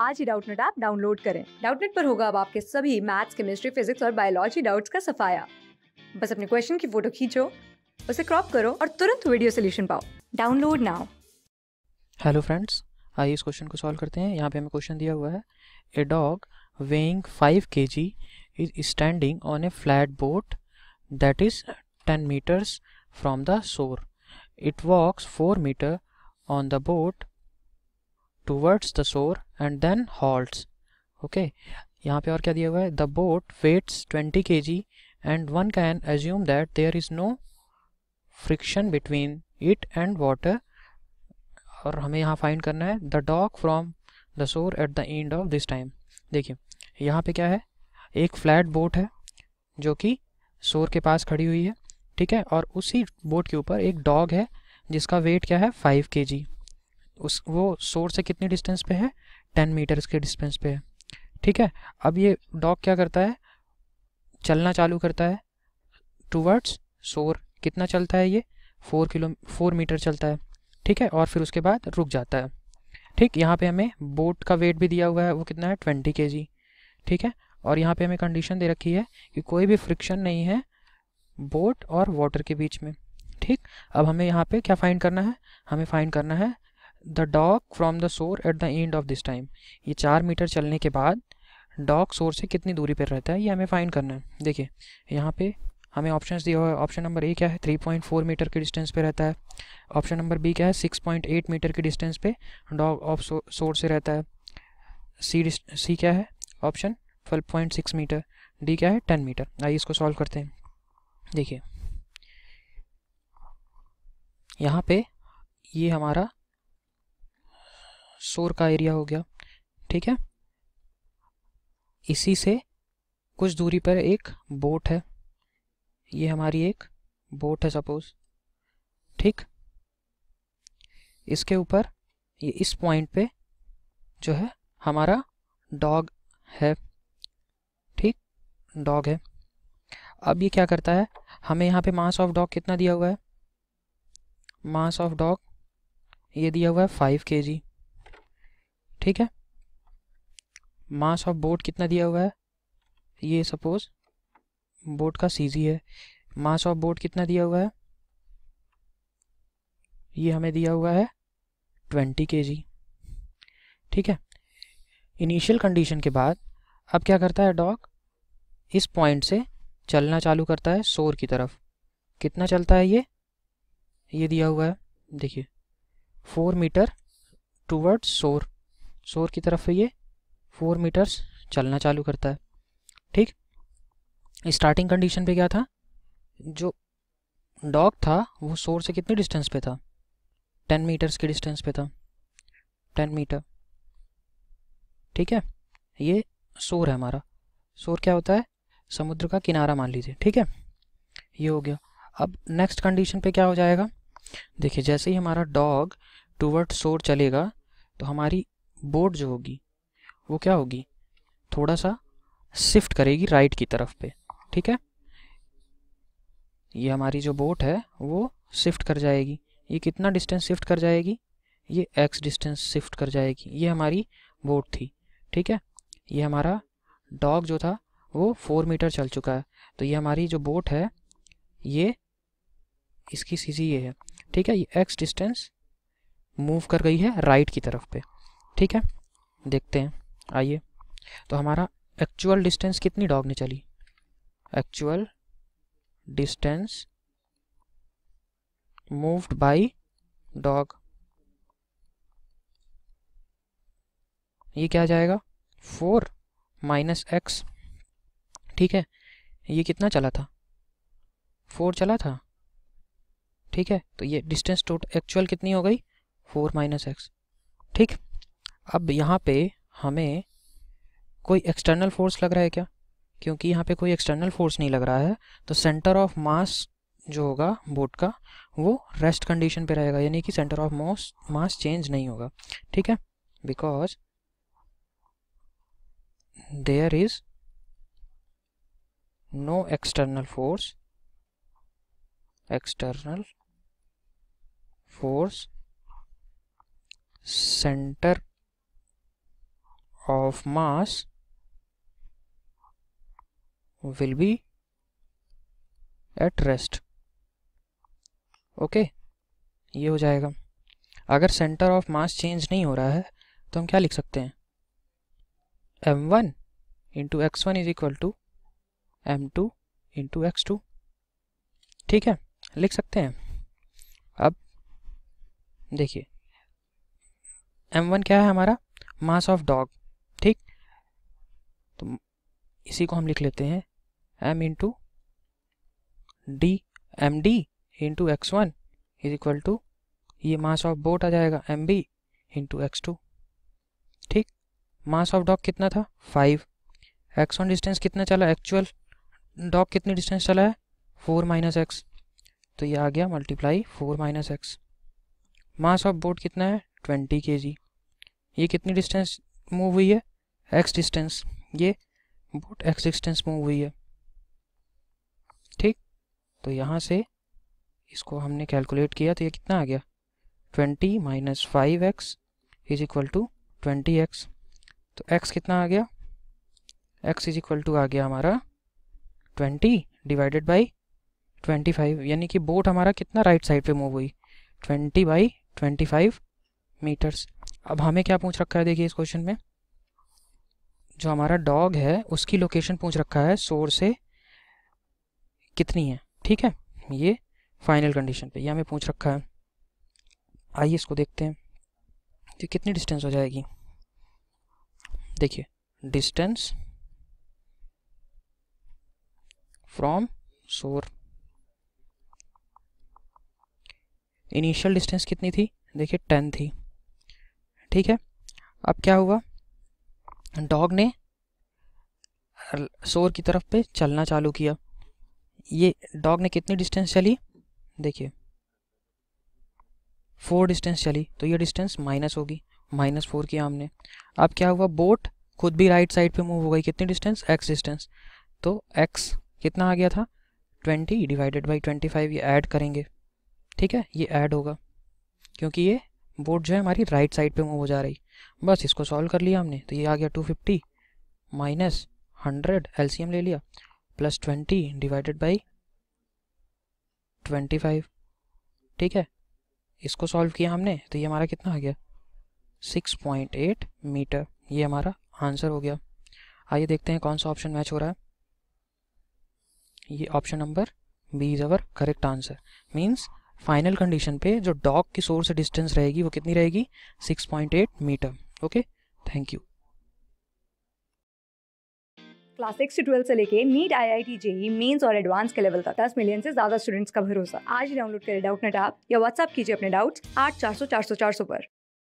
आज ही Doubtnut app download करें डाउटनेट पर होगा अब आपके सभी मैथ्स केमिस्ट्री फिजिक्स और बायोलॉजी डाउट्स का सफाया बस अपने क्वेश्चन की फोटो खींचो उसे क्रॉप करो और तुरंत वीडियो सोल्यूशन पाओ डाउनलोड नाउ हेलो फ्रेंड्स आइए इस क्वेश्चन को सॉल्व करते हैं यहाँ पे हमें क्वेश्चन दिया हुआ है a dog weighing five K G is standing on a flat boat that is ten metres from the shore it walks four metre on the boat towards the shore and then halts okay okay. यहाँ पे और क्या दिया हुआ है the boat weighs 20 K G and one can assume that there is no friction between it and water और हमें यहाँ find करना है the dog from the shore at the end of this time देखिए यहाँ पे क्या है एक फ्लैट बोट है जो कि shore के पास खड़ी हुई है ठीक है और उसी बोट के ऊपर एक डॉग है जिसका वेट क्या है फाइव के जी उस वो सोर्स से कितनी डिस्टेंस पे है टेन मीटर्स के डिस्टेंस पे है ठीक है अब ये डॉग क्या करता है चलना चालू करता है टूवर्ड्स सोर कितना चलता है ये फोर किलो फोर मीटर चलता है ठीक है और फिर उसके बाद रुक जाता है ठीक यहाँ पे हमें बोट का वेट भी दिया हुआ है वो कितना है ट्वेंटी के ठीक है और यहाँ पे हमें कंडीशन दे रखी है कि कोई भी फ्रिक्शन नहीं है बोट और वाटर के बीच में ठीक अब हमें यहाँ पे क्या फाइंड करना है हमें फाइंड करना है the dog from the shore at the end of this time ये चार मीटर चलने के बाद डॉग सोर से कितनी दूरी पर रहता है ये हमें फाइंड करना है देखिए यहाँ पे हमें ऑप्शंस दिया हुआ है ऑप्शन नंबर ए क्या है 3.4 मीटर के डिस्टेंस पे रहता है ऑप्शन नंबर बी क्या है 6.8 मीटर के डिस्टेंस पे डॉग ऑफ शोर से रहता है सी सी क्या है ऑप्शन 12.6 मीटर डी क्या है 10 मीटर आइए इसको सॉल्व करते हैं देखिए यहाँ पे ये हमारा शोर का एरिया हो गया ठीक है इसी से कुछ दूरी पर एक बोट है ये हमारी एक बोट है सपोज ठीक इसके ऊपर ये इस पॉइंट पे जो है हमारा डॉग है ठीक डॉग है अब ये क्या करता है हमें यहाँ पे मास ऑफ डॉग कितना दिया हुआ है मास ऑफ डॉग ये दिया हुआ है फाइव के जी ठीक है मास ऑफ बोट कितना दिया हुआ है ये सपोज बोट का सीजी है मास ऑफ बोट कितना दिया हुआ है ये हमें दिया हुआ है ट्वेंटी के ठीक है इनिशियल कंडीशन के बाद अब क्या करता है डॉग इस पॉइंट से चलना चालू करता है सोर की तरफ कितना चलता है ये ये दिया हुआ है देखिए फोर मीटर टूवर्ड सोर शोर की तरफ ये फोर मीटर्स चलना चालू करता है ठीक स्टार्टिंग कंडीशन पे क्या था जो डॉग था वो शोर से कितने डिस्टेंस पे था टेन मीटर्स के डिस्टेंस पे था टेन मीटर ठीक है ये शोर है हमारा शोर क्या होता है समुद्र का किनारा मान लीजिए ठीक है ये हो गया अब नेक्स्ट कंडीशन पे क्या हो जाएगा देखिए जैसे ही हमारा डॉग टूवर्ड शोर चलेगा तो हमारी बोर्ड जो होगी वो क्या होगी थोड़ा सा शिफ्ट करेगी राइट की तरफ पे ठीक है ये हमारी जो बोट है वो शिफ्ट कर जाएगी ये कितना डिस्टेंस शिफ्ट कर जाएगी ये एक्स डिस्टेंस शिफ्ट कर जाएगी ये हमारी बोट थी ठीक है ये हमारा डॉग जो था वो फोर मीटर चल चुका है तो ये हमारी जो बोट है ये इसकी सीसी ये है ठीक है ये एक्स डिस्टेंस मूव कर गई है राइट की तरफ पे ठीक है देखते हैं आइए तो हमारा एक्चुअल डिस्टेंस कितनी डॉग ने चली actual distance moved by dog ये क्या जाएगा फोर माइनस एक्स ठीक है ये कितना चला था फोर चला था ठीक है तो ये डिस्टेंस टोटल एक्चुअल कितनी हो गई फोर माइनस एक्स ठीक अब यहाँ पे हमें कोई एक्सटर्नल फोर्स लग रहा है क्या क्योंकि यहाँ पे कोई एक्सटर्नल फोर्स नहीं लग रहा है तो सेंटर ऑफ मास जो होगा बोट का वो रेस्ट कंडीशन पे रहेगा यानी कि centre of mass mass change नहीं होगा ठीक है because there is no external force external force centre of mass will be at rest okay ये हो जाएगा अगर सेंटर ऑफ मास चेंज नहीं हो रहा है तो हम क्या लिख सकते हैं M one into X one is equal to M two into X two ठीक है लिख सकते हैं अब देखिए एम वन क्या है हमारा मास ऑफ डॉग ठीक तो इसी को हम लिख लेते हैं M into D M D into X one is equal to ये मास ऑफ बोट आ जाएगा M B into X two ठीक मास ऑफ डॉग कितना था फाइव एक्स वन डिस्टेंस कितना चला एक्चुअल डॉग कितनी डिस्टेंस चला है फोर माइनस एक्स तो ये आ गया multiply four minus X mass of boat कितना है ट्वेंटी के जी ये कितनी डिस्टेंस मूव हुई है एक्स डिस्टेंस ये बोट एक्स डिस्टेंस मूव हुई है ठीक तो यहाँ से इसको हमने कैलकुलेट किया तो ये कितना आ गया twenty minus five X is equal to twenty X तो एक्स कितना आ गया एक्स इज इक्वल टू आ गया हमारा twenty divided by twenty five यानी कि बोट हमारा कितना राइट साइड पे मूव हुई twenty by twenty five metres अब हमें क्या पूछ रखा है देखिए इस क्वेश्चन में जो हमारा डॉग है उसकी लोकेशन पूछ रखा है सोर से कितनी है ठीक है ये फाइनल कंडीशन पे ये हमें पूछ रखा है आइए इसको देखते हैं तो कितनी डिस्टेंस हो जाएगी देखिए distance from shore initial distance कितनी थी देखिए टेन थी ठीक है अब क्या हुआ डॉग ने शोर की तरफ पे चलना चालू किया ये डॉग ने कितनी डिस्टेंस चली देखिए फोर डिस्टेंस चली तो ये डिस्टेंस माइनस होगी माइनस फोर किया हमने अब क्या हुआ बोट खुद भी राइट साइड पे मूव हो गई कितनी डिस्टेंस एक्स डिस्टेंस तो एक्स कितना आ गया था twenty divided by twenty five ये ऐड करेंगे ठीक है ये ऐड होगा क्योंकि ये बोर्ड जो है हमारी राइट साइड पे मूव हो जा रही बस इसको सॉल्व कर लिया हमने तो ये आ गया two fifty minus hundred L ले लिया plus twenty divided by twenty five ठीक है इसको सॉल्व किया हमने तो ये हमारा कितना आ गया सिक्स पॉइंट एट मीटर ये हमारा आंसर हो गया आइए देखते हैं कौन सा ऑप्शन मैच हो रहा है ये option number B is our correct answer means final condition पे जो डॉग की सोर्स डिस्टेंस रहेगी वो कितनी रहेगी 6.8 metre okay thank you class six से ट्वेल्थ से लेके NEET I I T JEE Mains और एडवांस के लेवल तक दस मिलियन से ज्यादा स्टूडेंट्स का भरोसा आज डाउनलोड करें डाउट नेट आप या व्हाट्सअप कीजिए अपने डाउट्स आठ चार सौ चार सौ चार सौ पर